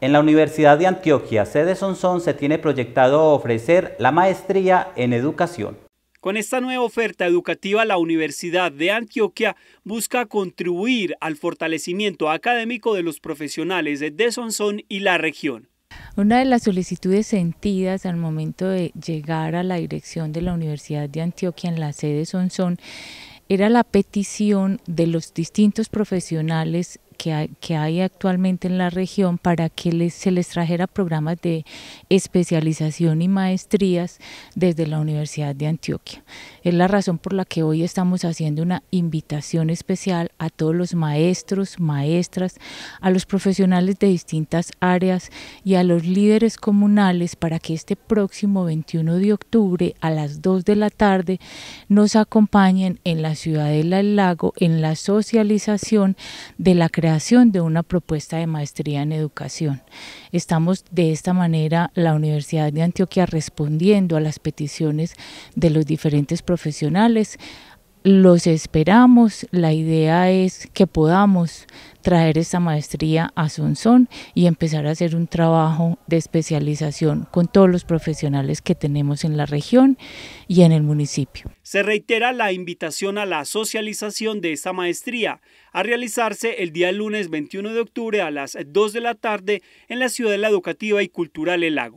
En la Universidad de Antioquia, sede Sonson, se tiene proyectado ofrecer la maestría en educación. Con esta nueva oferta educativa, la Universidad de Antioquia busca contribuir al fortalecimiento académico de los profesionales de Sonsón y la región. Una de las solicitudes sentidas al momento de llegar a la dirección de la Universidad de Antioquia en la sede Sonson, era la petición de los distintos profesionales que hay, actualmente en la región para que se les trajera programas de especialización y maestrías desde la Universidad de Antioquia. Es la razón por la que hoy estamos haciendo una invitación especial a todos los maestros, maestras, a los profesionales de distintas áreas y a los líderes comunales para que este próximo 21 de octubre a las 2 de la tarde nos acompañen en la Ciudadela del Lago en la socialización de la creación de una propuesta de maestría en educación. Estamos de esta manera, la Universidad de Antioquia, respondiendo a las peticiones de los diferentes profesionales, los esperamos. La idea es que podamos traer esta maestría a Sonsón y empezar a hacer un trabajo de especialización con todos los profesionales que tenemos en la región y en el municipio. Se reitera la invitación a la socialización de esta maestría a realizarse el día lunes 21 de octubre a las 2 de la tarde en la Ciudad la Educativa y Cultural El Lago.